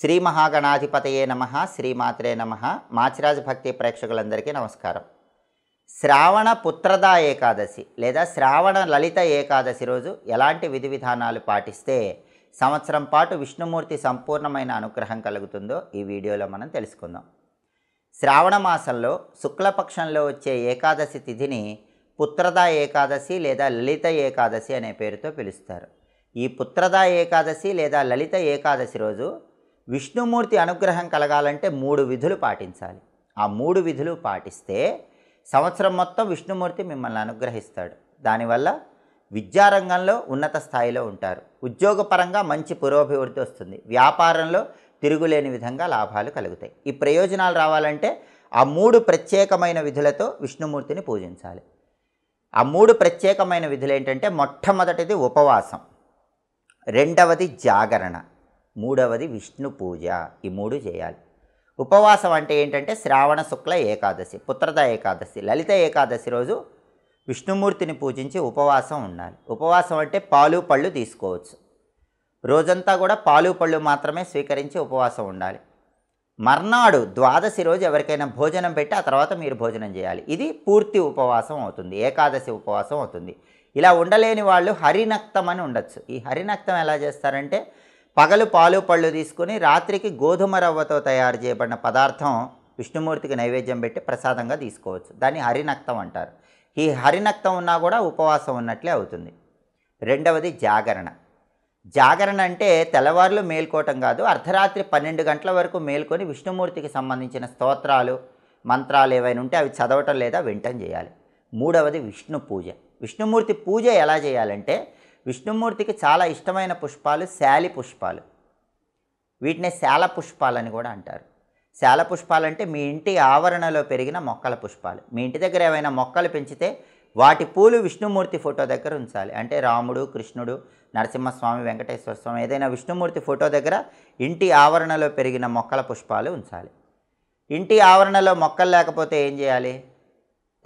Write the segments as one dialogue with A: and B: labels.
A: శ్రీ మహాగణాధిపతయే నమ శ్రీమాత్రే నమ మాచిరాజు భక్తి ప్రేక్షకులందరికీ నమస్కారం శ్రావణ పుత్రదా ఏకాదశి లేదా శ్రావణ లలిత ఏకాదశి రోజు ఎలాంటి విధి విధానాలు పాటిస్తే సంవత్సరం పాటు విష్ణుమూర్తి సంపూర్ణమైన అనుగ్రహం కలుగుతుందో ఈ వీడియోలో మనం తెలుసుకుందాం శ్రావణ మాసంలో శుక్లపక్షంలో వచ్చే ఏకాదశి తిథిని పుత్రదా ఏకాదశి లేదా లలిత ఏకాదశి అనే పేరుతో పిలుస్తారు ఈ పుత్రదా ఏకాదశి లేదా లలిత ఏకాదశి రోజు విష్ణుమూర్తి అనుగ్రహం కలగాలంటే మూడు విధులు పాటించాలి ఆ మూడు విధులు పాటిస్తే సంవత్సరం మొత్తం విష్ణుమూర్తి మిమ్మల్ని అనుగ్రహిస్తాడు దానివల్ల విద్యారంగంలో ఉన్నత స్థాయిలో ఉంటారు ఉద్యోగపరంగా మంచి పురోభివృద్ధి వస్తుంది వ్యాపారంలో తిరుగులేని విధంగా లాభాలు కలుగుతాయి ఈ ప్రయోజనాలు రావాలంటే ఆ మూడు ప్రత్యేకమైన విధులతో విష్ణుమూర్తిని పూజించాలి ఆ మూడు ప్రత్యేకమైన విధులు ఏంటంటే మొట్టమొదటిది ఉపవాసం రెండవది జాగరణ మూడవది విష్ణు పూజ ఈ మూడు చేయాలి ఉపవాసం అంటే ఏంటంటే శ్రావణ శుక్ల ఏకాదశి పుత్రద ఏకాదశి లలిత ఏకాదశి రోజు విష్ణుమూర్తిని పూజించి ఉపవాసం ఉండాలి ఉపవాసం అంటే పాలు పళ్ళు తీసుకోవచ్చు రోజంతా కూడా పాలు పళ్ళు మాత్రమే స్వీకరించి ఉపవాసం ఉండాలి మర్నాడు ద్వాదశి రోజు ఎవరికైనా భోజనం పెట్టి ఆ తర్వాత మీరు భోజనం చేయాలి ఇది పూర్తి ఉపవాసం అవుతుంది ఏకాదశి ఉపవాసం అవుతుంది ఇలా ఉండలేని వాళ్ళు హరినక్తం అని ఉండొచ్చు ఈ హరినక్తం ఎలా చేస్తారంటే పగలు పాలు పళ్ళు తీసుకుని రాత్రికి గోధుమ రవ్వతో తయారు చేయబడిన పదార్థం విష్ణుమూర్తికి నైవేద్యం పెట్టి ప్రసాదంగా తీసుకోవచ్చు దాన్ని హరినక్తం అంటారు ఈ హరినక్తం ఉన్నా కూడా ఉపవాసం ఉన్నట్లే అవుతుంది రెండవది జాగరణ జాగరణ అంటే తెల్లవారులు మేల్కోవటం కాదు అర్ధరాత్రి పన్నెండు గంటల వరకు మేల్కొని విష్ణుమూర్తికి సంబంధించిన స్తోత్రాలు మంత్రాలు ఏవైనా ఉంటే అవి చదవటం లేదా వింటం చేయాలి మూడవది విష్ణు పూజ విష్ణుమూర్తి పూజ ఎలా చేయాలంటే విష్ణుమూర్తికి చాలా ఇష్టమైన పుష్పాలు శాలి పుష్పాలు వీటినే శాల పుష్పాలని కూడా అంటారు శాల పుష్పాలంటే మీ ఇంటి ఆవరణలో పెరిగిన మొక్కల పుష్పాలు మీ ఇంటి దగ్గర ఏమైనా మొక్కలు పెంచితే వాటి పూలు విష్ణుమూర్తి ఫోటో దగ్గర ఉంచాలి అంటే రాముడు కృష్ణుడు నరసింహస్వామి వెంకటేశ్వర స్వామి ఏదైనా విష్ణుమూర్తి ఫోటో దగ్గర ఇంటి ఆవరణలో పెరిగిన మొక్కల పుష్పాలు ఉంచాలి ఇంటి ఆవరణలో మొక్కలు లేకపోతే ఏం చేయాలి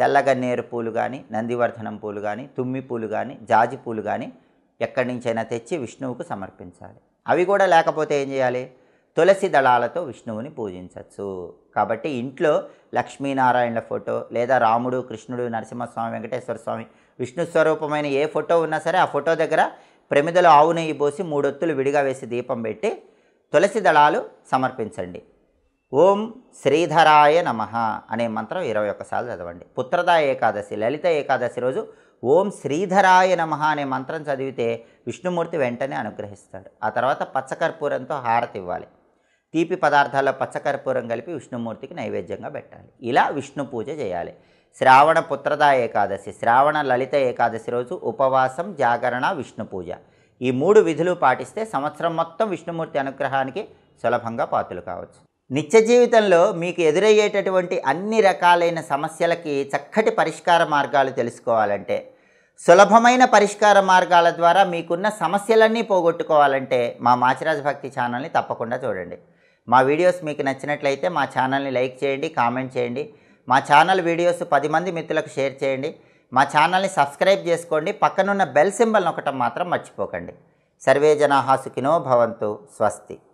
A: తెల్లగన్నేరు పూలు కానీ నందివర్ధనం పూలు కానీ తుమ్మి పూలు కానీ జాజి పూలు కానీ ఎక్కడి నుంచైనా తెచ్చి విష్ణువుకు సమర్పించాలి అవి కూడా లేకపోతే ఏం చేయాలి తులసి దళాలతో విష్ణువుని పూజించవచ్చు కాబట్టి ఇంట్లో లక్ష్మీనారాయణుల ఫోటో లేదా రాముడు కృష్ణుడు నరసింహస్వామి వెంకటేశ్వర స్వామి విష్ణు స్వరూపమైన ఏ ఫోటో ఉన్నా సరే ఆ ఫోటో దగ్గర ప్రమిదలో ఆవు నెయ్యి పోసి మూడొత్తులు విడిగా వేసి దీపం పెట్టి తులసి దళాలు సమర్పించండి ఓం శ్రీధరాయ నమ అనే మంత్రం ఇరవై ఒక్కసార్లు చదవండి పుత్రదా ఏకాదశి లలిత ఏకాదశి రోజు ఓం శ్రీధరాయ నమ అనే మంత్రం చదివితే విష్ణుమూర్తి వెంటనే అనుగ్రహిస్తాడు ఆ తర్వాత పచ్చకర్పూరంతో హారతి ఇవ్వాలి తీపి పదార్థాల్లో పచ్చకర్పూరం కలిపి విష్ణుమూర్తికి నైవేద్యంగా పెట్టాలి ఇలా విష్ణు పూజ చేయాలి శ్రావణ పుత్రదా ఏకాదశి శ్రావణ లలిత ఏకాదశి రోజు ఉపవాసం జాగరణ విష్ణు పూజ ఈ మూడు విధులు పాటిస్తే సంవత్సరం మొత్తం విష్ణుమూర్తి అనుగ్రహానికి సులభంగా పాతులు కావచ్చు నిత్య జీవితంలో మీకు ఎదురయ్యేటటువంటి అన్ని రకాలైన సమస్యలకి చక్కటి పరిష్కార మార్గాలు తెలుసుకోవాలంటే సులభమైన పరిష్కార మార్గాల ద్వారా మీకున్న సమస్యలన్నీ పోగొట్టుకోవాలంటే మా మాచిరాజ్ భక్తి ఛానల్ని తప్పకుండా చూడండి మా వీడియోస్ మీకు నచ్చినట్లయితే మా ఛానల్ని లైక్ చేయండి కామెంట్ చేయండి మా ఛానల్ వీడియోస్ పది మంది మిత్రులకు షేర్ చేయండి మా ఛానల్ని సబ్స్క్రైబ్ చేసుకోండి పక్కనున్న బెల్ సింబల్ నొక్కటం మాత్రం మర్చిపోకండి సర్వే జనాహాసుకినో భవంతు స్వస్తి